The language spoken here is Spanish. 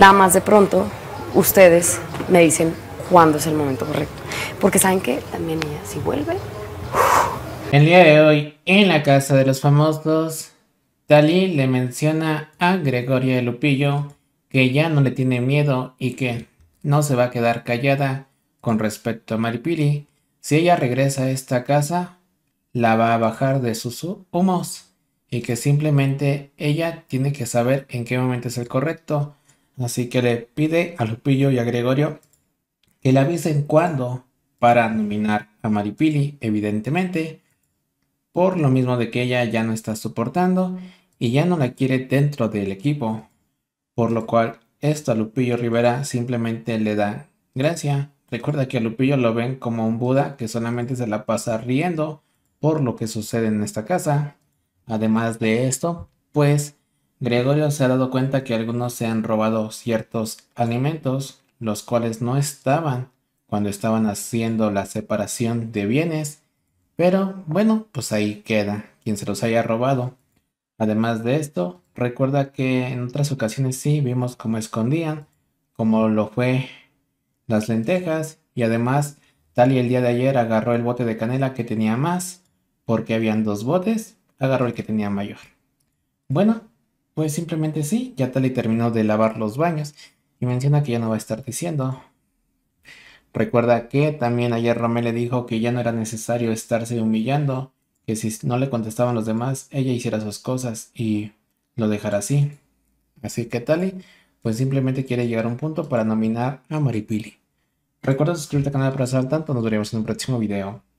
Nada más de pronto ustedes me dicen cuándo es el momento correcto. Porque saben que también ella, si vuelve... El día de hoy, en la casa de los famosos, Dalí le menciona a Gregoria de Lupillo que ya no le tiene miedo y que no se va a quedar callada con respecto a Maripiri. Si ella regresa a esta casa, la va a bajar de sus humos y que simplemente ella tiene que saber en qué momento es el correcto Así que le pide a Lupillo y a Gregorio que le avisen cuando para nominar a Maripili, evidentemente, por lo mismo de que ella ya no está soportando y ya no la quiere dentro del equipo, por lo cual esto a Lupillo Rivera simplemente le da gracia. Recuerda que a Lupillo lo ven como un Buda que solamente se la pasa riendo por lo que sucede en esta casa. Además de esto, pues Gregorio se ha dado cuenta que algunos se han robado ciertos alimentos, los cuales no estaban cuando estaban haciendo la separación de bienes, pero bueno, pues ahí queda quien se los haya robado. Además de esto, recuerda que en otras ocasiones sí vimos cómo escondían, como lo fue las lentejas, y además y el día de ayer agarró el bote de canela que tenía más, porque habían dos botes, agarró el que tenía mayor. Bueno, pues simplemente sí, ya Tali terminó de lavar los baños y menciona que ya no va a estar diciendo. Recuerda que también ayer Romé le dijo que ya no era necesario estarse humillando, que si no le contestaban los demás, ella hiciera sus cosas y lo dejara así. Así que Tali, pues simplemente quiere llegar a un punto para nominar a Maripili. Recuerda suscribirte al canal para estar al tanto, nos veremos en un próximo video.